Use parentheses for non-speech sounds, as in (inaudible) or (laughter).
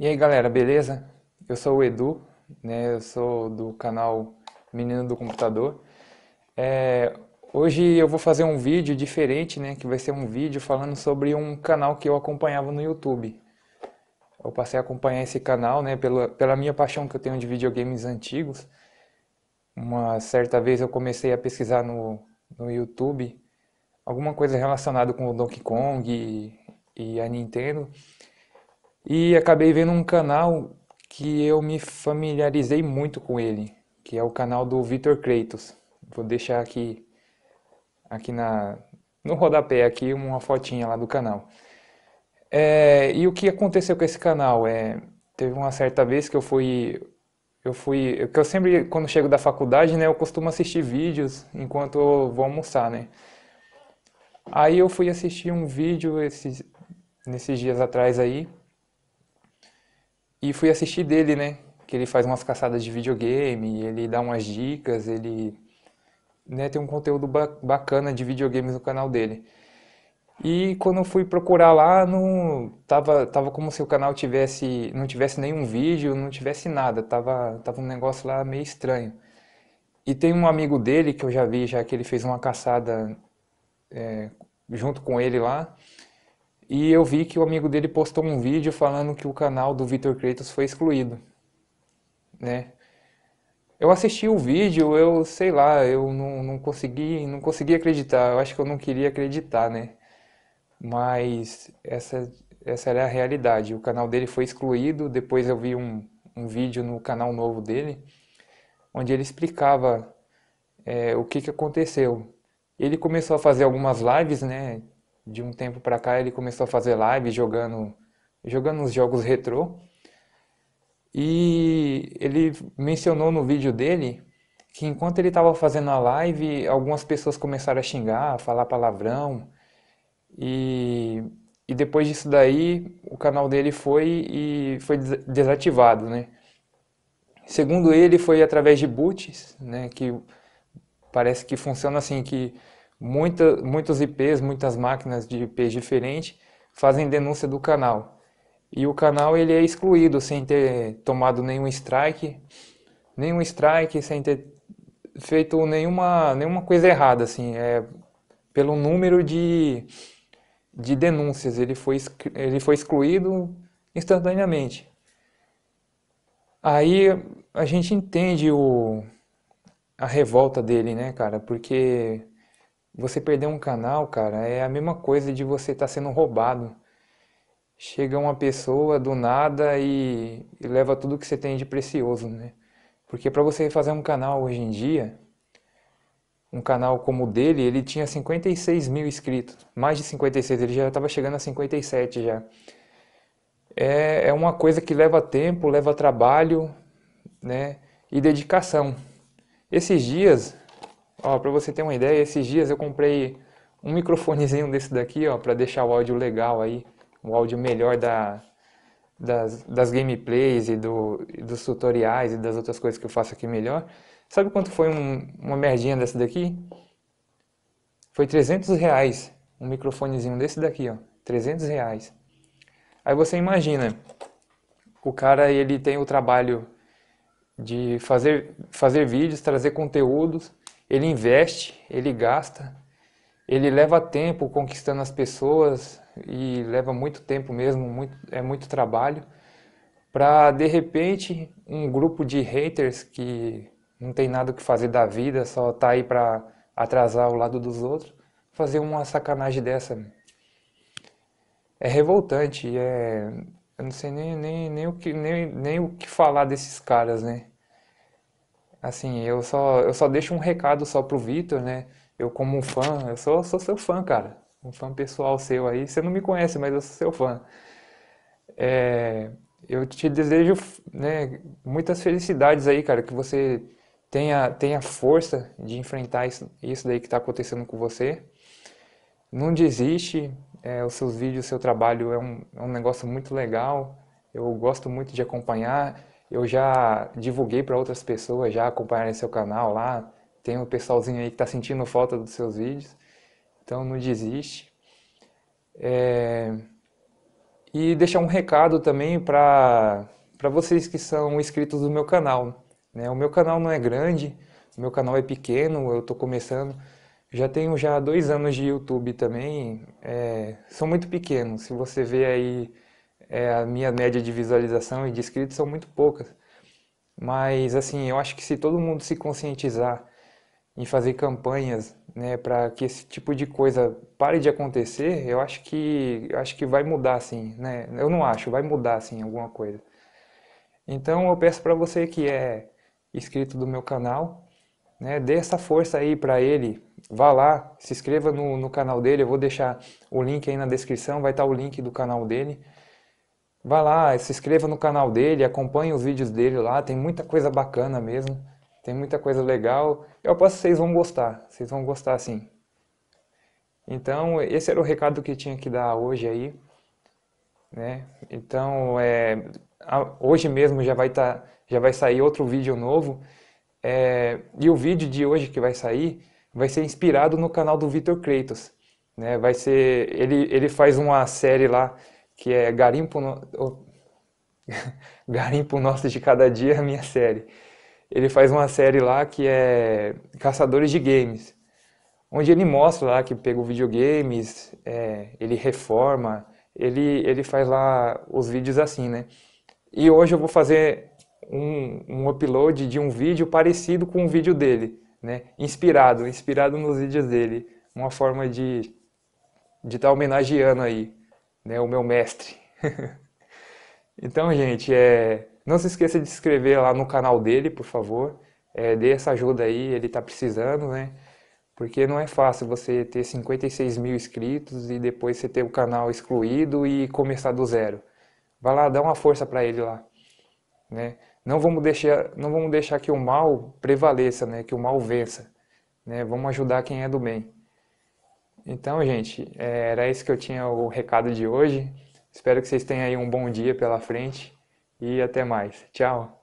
E aí galera, beleza? Eu sou o Edu, né? eu sou do canal Menino do Computador. É... Hoje eu vou fazer um vídeo diferente, né? Que vai ser um vídeo falando sobre um canal que eu acompanhava no YouTube. Eu passei a acompanhar esse canal, né? Pela, pela minha paixão que eu tenho de videogames antigos. Uma certa vez eu comecei a pesquisar no, no YouTube alguma coisa relacionada com o Donkey Kong e, e a Nintendo. E acabei vendo um canal que eu me familiarizei muito com ele, que é o canal do Vitor Kratos. Vou deixar aqui aqui na no rodapé aqui uma fotinha lá do canal. É, e o que aconteceu com esse canal é teve uma certa vez que eu fui eu fui que eu sempre quando chego da faculdade né eu costumo assistir vídeos enquanto eu vou almoçar né aí eu fui assistir um vídeo esses nesses dias atrás aí e fui assistir dele, né? Que ele faz umas caçadas de videogame, ele dá umas dicas, ele né, tem um conteúdo bacana de videogames no canal dele. E quando eu fui procurar lá, não tava, tava como se o canal tivesse, não tivesse nenhum vídeo, não tivesse nada, tava, tava um negócio lá meio estranho. E tem um amigo dele que eu já vi, já que ele fez uma caçada é, junto com ele lá, e eu vi que o amigo dele postou um vídeo falando que o canal do Vitor Kratos foi excluído, né? Eu assisti o vídeo, eu sei lá, eu não, não consegui, não consegui acreditar. Eu acho que eu não queria acreditar, né? Mas essa essa era a realidade. O canal dele foi excluído. Depois eu vi um, um vídeo no canal novo dele, onde ele explicava é, o que, que aconteceu. Ele começou a fazer algumas lives, né? de um tempo para cá ele começou a fazer live jogando jogando uns jogos retrô. E ele mencionou no vídeo dele que enquanto ele estava fazendo a live, algumas pessoas começaram a xingar, a falar palavrão. E, e depois disso daí, o canal dele foi e foi desativado, né? Segundo ele, foi através de boots, né, que parece que funciona assim que Muita, muitos IPs, muitas máquinas de IPs diferentes fazem denúncia do canal. E o canal ele é excluído sem ter tomado nenhum strike, nenhum strike, sem ter feito nenhuma, nenhuma coisa errada, assim, é pelo número de, de denúncias, ele foi, ele foi excluído instantaneamente. Aí a gente entende o, a revolta dele, né, cara, porque você perder um canal, cara, é a mesma coisa de você estar tá sendo roubado. Chega uma pessoa do nada e, e leva tudo que você tem de precioso, né? Porque para você fazer um canal hoje em dia, um canal como o dele, ele tinha 56 mil inscritos. Mais de 56, ele já estava chegando a 57 já. É, é uma coisa que leva tempo, leva trabalho né, e dedicação. Esses dias Ó, para você ter uma ideia, esses dias eu comprei um microfonezinho (laughs) desse daqui, ó, para deixar o áudio legal aí, o áudio melhor da, das, das gameplays e do, dos tutoriais e das outras coisas que eu faço aqui melhor. Sabe quanto foi um, uma merdinha dessa daqui? Foi 300 reais, um microfonezinho desse daqui, ó, 300 reais. Aí você imagina, o cara ele tem o trabalho de fazer, fazer vídeos, trazer conteúdos, ele investe, ele gasta, ele leva tempo conquistando as pessoas e leva muito tempo mesmo, muito, é muito trabalho para de repente um grupo de haters que não tem nada que fazer da vida, só tá aí para atrasar o lado dos outros, fazer uma sacanagem dessa. É revoltante, é eu não sei nem, nem, nem, o que, nem, nem o que falar desses caras, né? Assim, eu só, eu só deixo um recado só pro Vitor, né? Eu como fã, eu sou, sou seu fã, cara. Um fã pessoal seu aí. Você não me conhece, mas eu sou seu fã. É, eu te desejo, né, muitas felicidades aí, cara. Que você tenha, tenha força de enfrentar isso, isso daí que tá acontecendo com você. Não desiste. É, os seus vídeos, o seu trabalho é um, é um negócio muito legal. Eu gosto muito de acompanhar. Eu já divulguei para outras pessoas já acompanharem seu canal lá. Tem um pessoalzinho aí que está sentindo falta dos seus vídeos. Então não desiste. É... E deixar um recado também para vocês que são inscritos do meu canal. Né? O meu canal não é grande, o meu canal é pequeno, eu estou começando. Já tenho já dois anos de YouTube também, é, são muito pequenos. Se você vê aí é, a minha média de visualização e de inscritos são muito poucas. Mas, assim, eu acho que se todo mundo se conscientizar em fazer campanhas né, para que esse tipo de coisa pare de acontecer, eu acho que, acho que vai mudar, assim, né? Eu não acho, vai mudar, assim, alguma coisa. Então, eu peço para você que é inscrito do meu canal, né, dê essa força aí para ele, vá lá, se inscreva no, no canal dele, eu vou deixar o link aí na descrição, vai estar tá o link do canal dele. Vai lá, se inscreva no canal dele, acompanhe os vídeos dele lá, tem muita coisa bacana mesmo, tem muita coisa legal. Eu posso, que vocês vão gostar, vocês vão gostar sim. Então, esse era o recado que tinha que dar hoje aí. Né? Então, é, hoje mesmo já vai, tá, já vai sair outro vídeo novo. É, e o vídeo de hoje que vai sair vai ser inspirado no canal do Vitor Kratos. Né? Vai ser, ele, ele faz uma série lá que é Garimpo, no... (laughs) Garimpo Nosso de Cada Dia, a minha série. Ele faz uma série lá que é Caçadores de Games, onde ele mostra lá que pegou videogames, é, ele reforma, ele, ele faz lá os vídeos assim, né? E hoje eu vou fazer um, um upload de um vídeo parecido com o vídeo dele, né? Inspirado, inspirado nos vídeos dele. Uma forma de estar de tá homenageando aí né, o meu mestre. (laughs) então, gente, é, não se esqueça de se inscrever lá no canal dele, por favor. É, dê essa ajuda aí, ele está precisando, né? Porque não é fácil você ter 56 mil inscritos e depois você ter o canal excluído e começar do zero. Vai lá, dá uma força para ele lá, né? Não vamos deixar, não vamos deixar que o mal prevaleça, né? Que o mal vença, né? Vamos ajudar quem é do bem. Então, gente, é, era isso que eu tinha o recado de hoje. Espero que vocês tenham aí um bom dia pela frente e até mais. Tchau!